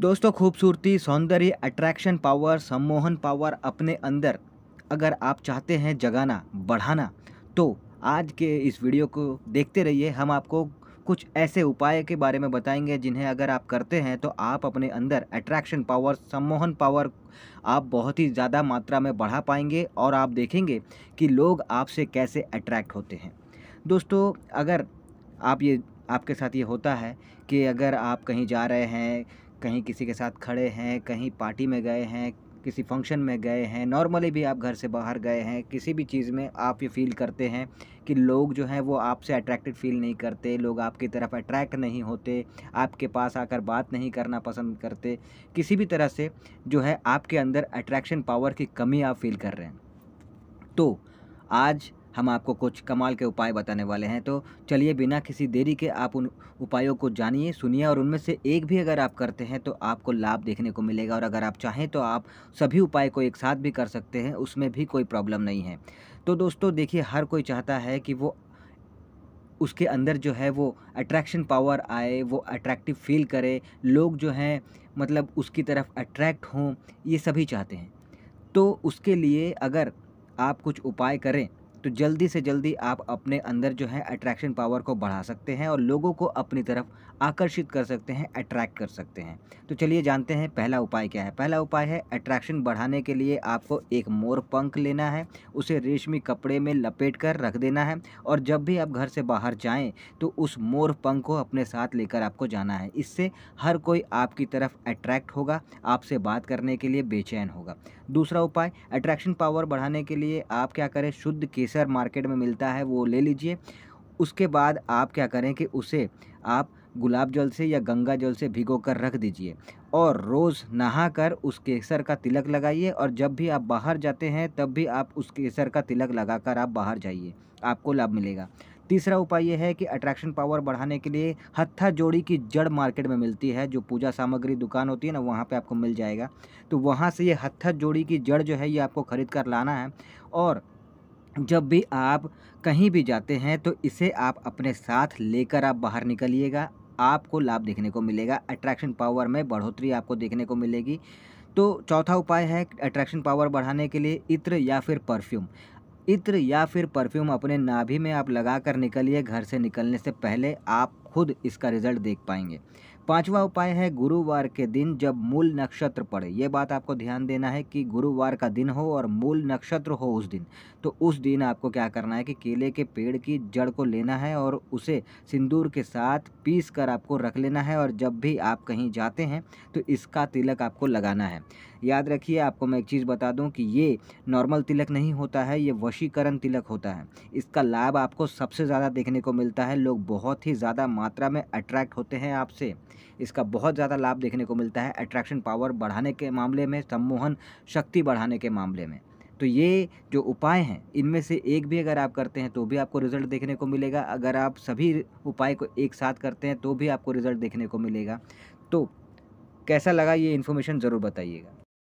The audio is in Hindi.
दोस्तों खूबसूरती सौंदर्य अट्रैक्शन पावर सम्मोहन पावर अपने अंदर अगर आप चाहते हैं जगाना बढ़ाना तो आज के इस वीडियो को देखते रहिए हम आपको कुछ ऐसे उपाय के बारे में बताएंगे जिन्हें अगर आप करते हैं तो आप अपने अंदर अट्रैक्शन पावर सम्मोहन पावर आप बहुत ही ज़्यादा मात्रा में बढ़ा पाएंगे और आप देखेंगे कि लोग आपसे कैसे अट्रैक्ट होते हैं दोस्तों अगर आप ये आपके साथ ये होता है कि अगर आप कहीं जा रहे हैं कहीं किसी के साथ खड़े हैं कहीं पार्टी में गए हैं किसी फंक्शन में गए हैं नॉर्मली भी आप घर से बाहर गए हैं किसी भी चीज़ में आप ये फील करते हैं कि लोग जो हैं वो आपसे अट्रैक्टेड फील नहीं करते लोग आपकी तरफ अट्रैक्ट नहीं होते आपके पास आकर बात नहीं करना पसंद करते किसी भी तरह से जो है आपके अंदर अट्रैक्शन पावर की कमी आप फील कर रहे हैं तो आज हम आपको कुछ कमाल के उपाय बताने वाले हैं तो चलिए बिना किसी देरी के आप उन उपायों को जानिए सुनिए और उनमें से एक भी अगर आप करते हैं तो आपको लाभ देखने को मिलेगा और अगर आप चाहें तो आप सभी उपाय को एक साथ भी कर सकते हैं उसमें भी कोई प्रॉब्लम नहीं है तो दोस्तों देखिए हर कोई चाहता है कि वो उसके अंदर जो है वो अट्रैक्शन पावर आए वो अट्रैक्टिव फील करे लोग जो हैं मतलब उसकी तरफ अट्रैक्ट हों ये सभी चाहते हैं तो उसके लिए अगर आप कुछ उपाय करें तो जल्दी से जल्दी आप अपने अंदर जो है अट्रैक्शन पावर को बढ़ा सकते हैं और लोगों को अपनी तरफ आकर्षित कर सकते हैं अट्रैक्ट कर सकते हैं तो चलिए जानते हैं पहला उपाय क्या है पहला उपाय है अट्रैक्शन बढ़ाने के लिए आपको एक मोर पंख लेना है उसे रेशमी कपड़े में लपेट कर रख देना है और जब भी आप घर से बाहर जाएँ तो उस मोर पंख को अपने साथ लेकर आपको जाना है इससे हर कोई आपकी तरफ अट्रैक्ट होगा आपसे बात करने के लिए बेचैन होगा दूसरा उपाय अट्रैक्शन पावर बढ़ाने के लिए आप क्या करें शुद्ध केस केसर मार्केट में मिलता है वो ले लीजिए उसके बाद आप क्या करें कि उसे आप गुलाब जल से या गंगा जल से भिगो कर रख दीजिए और रोज़ नहा कर उस केसर का तिलक लगाइए और जब भी आप बाहर जाते हैं तब भी आप उस केसर का तिलक लगा कर आप बाहर जाइए आपको लाभ मिलेगा तीसरा उपाय यह है कि अट्रैक्शन पावर बढ़ाने के लिए हत्था जोड़ी की जड़ मार्केट में मिलती है जो पूजा सामग्री दुकान होती है ना वहाँ पे आपको मिल जाएगा तो वहाँ से ये हत्था जोड़ी की जड़ जो है ये आपको खरीद कर लाना है और जब भी आप कहीं भी जाते हैं तो इसे आप अपने साथ लेकर आप बाहर निकलिएगा आपको लाभ देखने को मिलेगा अट्रैक्शन पावर में बढ़ोतरी आपको देखने को मिलेगी तो चौथा उपाय है अट्रैक्शन पावर बढ़ाने के लिए इत्र या फिर परफ्यूम इत्र या फिर परफ्यूम अपने नाभि में आप लगा कर निकलिए घर से निकलने से पहले आप खुद इसका रिज़ल्ट देख पाएंगे पांचवा उपाय है गुरुवार के दिन जब मूल नक्षत्र पड़े ये बात आपको ध्यान देना है कि गुरुवार का दिन हो और मूल नक्षत्र हो उस दिन तो उस दिन आपको क्या करना है कि केले के पेड़ की जड़ को लेना है और उसे सिंदूर के साथ पीस कर आपको रख लेना है और जब भी आप कहीं जाते हैं तो इसका तिलक आपको लगाना है याद रखिए आपको मैं एक चीज़ बता दूं कि ये नॉर्मल तिलक नहीं होता है ये वशीकरण तिलक होता है इसका लाभ आपको सबसे ज़्यादा देखने को मिलता है लोग बहुत ही ज़्यादा मात्रा में अट्रैक्ट होते हैं आपसे इसका बहुत ज़्यादा लाभ देखने को मिलता है अट्रैक्शन पावर बढ़ाने के मामले में सम्मोहन शक्ति बढ़ाने के मामले में तो ये जो उपाय हैं इनमें से एक भी अगर आप करते हैं तो भी आपको रिज़ल्ट देखने को मिलेगा अगर आप सभी उपाय को एक साथ करते हैं तो भी आपको रिज़ल्ट देखने को मिलेगा तो कैसा लगा ये इन्फॉर्मेशन ज़रूर बताइएगा